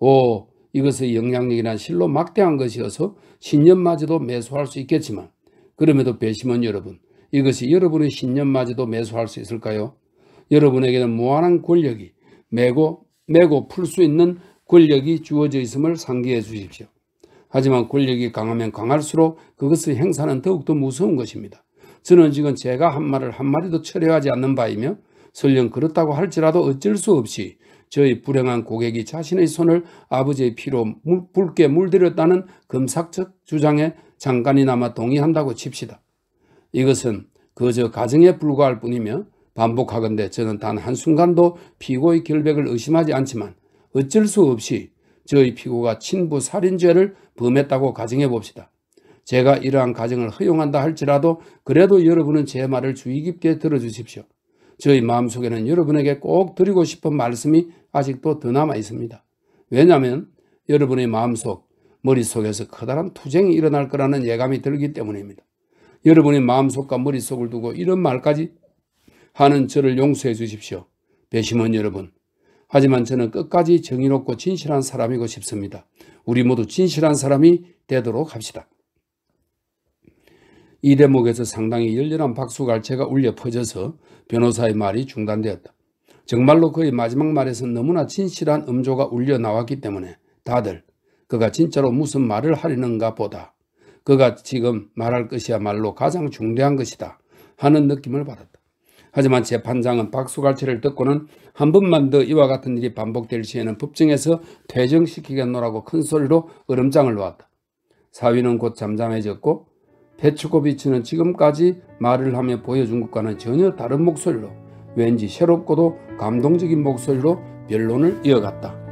오 이것의 영향력이란 실로 막대한 것이어서 신념마저도 매수할 수 있겠지만 그럼에도 배심원 여러분 이것이 여러분의 신념마저도 매수할 수 있을까요? 여러분에게는 무한한 권력이 매고 매고 풀 수 있는 권력이 주어져 있음을 상기해 주십시오. 하지만 권력이 강하면 강할수록 그것의 행사는 더욱더 무서운 것입니다. 저는 지금 제가 한 말을 한마디도 철회하지 않는 바이며 설령 그렇다고 할지라도 어쩔 수 없이 저희 불행한 고객이 자신의 손을 아버지의 피로 붉게 물들였다는 금사적 주장에 잠깐이나마 동의한다고 칩시다. 이것은 그저 가정에 불과할 뿐이며 반복하건대 저는 단 한순간도 피고의 결백을 의심하지 않지만 어쩔 수 없이 저희 피고가 친부 살인죄를 범했다고 가정해 봅시다. 제가 이러한 가정을 허용한다 할지라도 그래도 여러분은 제 말을 주의 깊게 들어주십시오. 저희 마음속에는 여러분에게 꼭 드리고 싶은 말씀이 아직도 더 남아 있습니다. 왜냐하면 여러분의 마음속, 머릿속에서 커다란 투쟁이 일어날 거라는 예감이 들기 때문입니다. 여러분의 마음속과 머릿속을 두고 이런 말까지 하는 저를 용서해 주십시오. 배심원 여러분. 하지만 저는 끝까지 정의롭고 진실한 사람이고 싶습니다. 우리 모두 진실한 사람이 되도록 합시다. 이 대목에서 상당히 열렬한 박수갈채가 울려 퍼져서 변호사의 말이 중단되었다. 정말로 그의 마지막 말에서 너무나 진실한 음조가 울려 나왔기 때문에 다들 그가 진짜로 무슨 말을 하려는가 보다. 그가 지금 말할 것이야말로 가장 중대한 것이다 하는 느낌을 받았다. 하지만 재판장은 박수갈채를 듣고는 한 번만 더 이와 같은 일이 반복될 시에는 법정에서 퇴정시키겠노라고 큰 소리로 얼음장을 놓았다. 사위는 곧 잠잠해졌고 페츠코비치는 지금까지 말을 하며 보여준 것과는 전혀 다른 목소리로 왠지 새롭고도 감동적인 목소리로 변론을 이어갔다.